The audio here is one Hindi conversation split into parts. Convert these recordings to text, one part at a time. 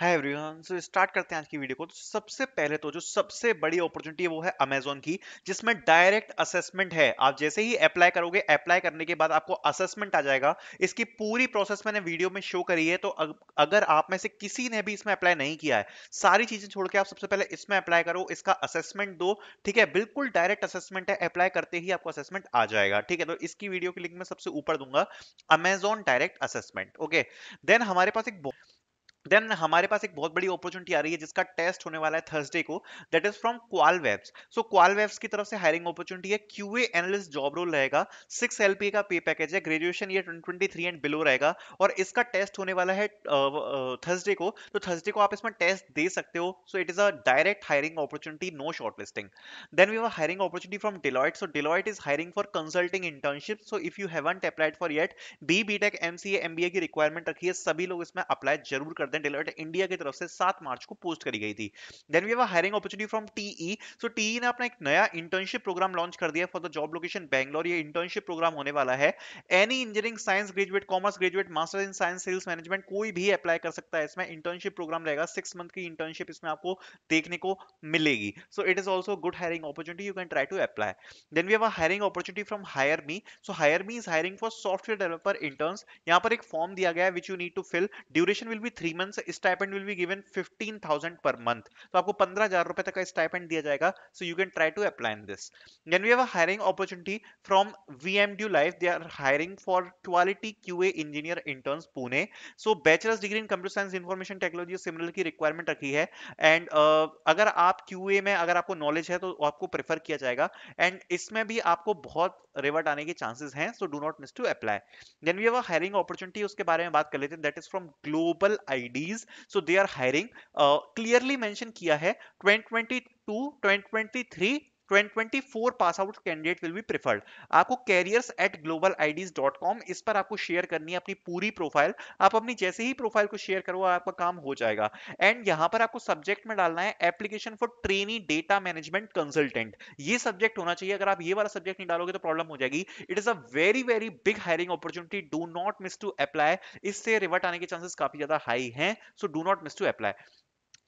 हाय एवरीवन सो स्टार्ट करते हैं आज की वीडियो को तो सबसे पहले तो जो सबसे बड़ी अपॉर्चुनिटी है वो है अमेजोन की जिसमें डायरेक्ट असेसमेंट है आप जैसे ही अप्लाई करोगे अप्लाई करने के बाद आपको असेसमेंट आ जाएगा इसकी पूरी प्रोसेस मैंने वीडियो में शो करी है तो अगर आप में से किसी ने भी इसमें अप्लाई नहीं किया है सारी चीजें छोड़ के आप सबसे पहले इसमें अप्लाई करो इसका असेसमेंट दो ठीक है बिल्कुल डायरेक्ट असेसमेंट है अप्लाई करते ही आपको असेसमेंट आ जाएगा ठीक है तो इसकी वीडियो की लिंक में सबसे ऊपर दूंगा Amazon direct assessment okay then हमारे पास एक देन हमारे पास एक बहुत बड़ी अपॉर्चुनिटी आ रही है जिसका टेस्ट होने वाला है थर्सडे को that is from Qualwebs so Qualwebs की तरफ से हायरिंग अपॉर्चुनिटी है क्यूए एनालिस्ट जॉब रोल रहेगा सिक्स एल का पे पैकेज है graduation year twenty three and below रहेगा और इसका टेस्ट होने वाला है थर्सडे को तो थर्सडे को आप इसमें टेस्ट दे सकते हो so it is a direct hiring opportunity no short listing then we are hiring opportunity from Deloitte so Deloitte is hiring for consulting internship so if you haven't applied for yet B B tech MCA MBA की रिक्वायरमेंट रखी है सभी लोग इसमें अप्लाई जरूर कर दें कंटेंट अलर्ट इंडिया की तरफ से सात मार्च को पोस्ट करी गई थी then we have hiring opportunity from TE so TE ने अपना एक नया इंटर्नशिप प्रोग्राम लॉन्च कर दिया for the job location Bangalore ये इंटर्नशिप प्रोग्राम होने वाला है any engineering science graduate commerce graduate master in science sales management कोई भी अप्लाई कर सकता है इसमें इंटर्नशिप प्रोग्राम रहेगा सिक्स मंथ की इंटर्नशिप इसमें आपको देखने को मिलेगी so it is also good hiring opportunity you can try to apply then we have hiring opportunity from Hire Me so Hire Me is hiring for software developer intern यहाँ पर एक फॉर्म दिया गया है which you need to fill duration will be three month students stipend will be given 15000 per month तो आपको 15000 रुपए तक का स्टाइपेंड दिया जाएगा so you can try to apply in this then we have a hiring opportunity from VMDU life they are hiring for quality QA engineer interns Pune so bachelor's degree in computer science information technology similar की रिक्वायरमेंट रखी है एंड uh, अगर आप क्यूए में अगर आपको नॉलेज है तो आपको प्रेफर किया जाएगा एंड इसमें भी आपको बहुत रिवर्ट आने के चांसेस हैं so do not miss to apply then we have a hiring opportunity उसके बारे में बात कर लेते हैं that is from global ID these so they are hiring uh, clearly mention किया है 2022 2023 2024 pass out candidate will be preferred आपको कैरियर्स एट ग्लोबल इस पर आपको शेयर करनी है अपनी पूरी प्रोफाइल आप अपनी जैसे ही प्रोफाइल को शेयर करो आपका काम हो जाएगा एंड यहां पर आपको सब्जेक्ट में डालना है application for trainee data management consultant ये सब्जेक्ट होना चाहिए अगर आप ये वाला सब्जेक्ट नहीं डालोगे तो प्रॉब्लम हो जाएगी it is a very very big hiring opportunity do not miss to apply इससे रिवर्ट आने के चांसेस काफी ज्यादा हाई है so do not miss to apply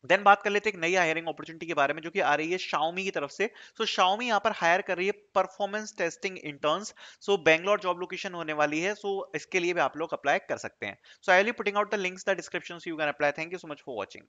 then बात कर लेते हैं एक नई हायरिंग अपॉर्चुनिटी के बारे में जो कि आ रही है शाओमी की तरफ से सो so, शाओमी यहाँ पर हायर कर रही है performance testing interns so Bangalore job location होने वाली है सो so, इसके लिए भी आप लोग अप्लाई कर सकते हैं so I will putting out the links the description you can apply thank you so much for watching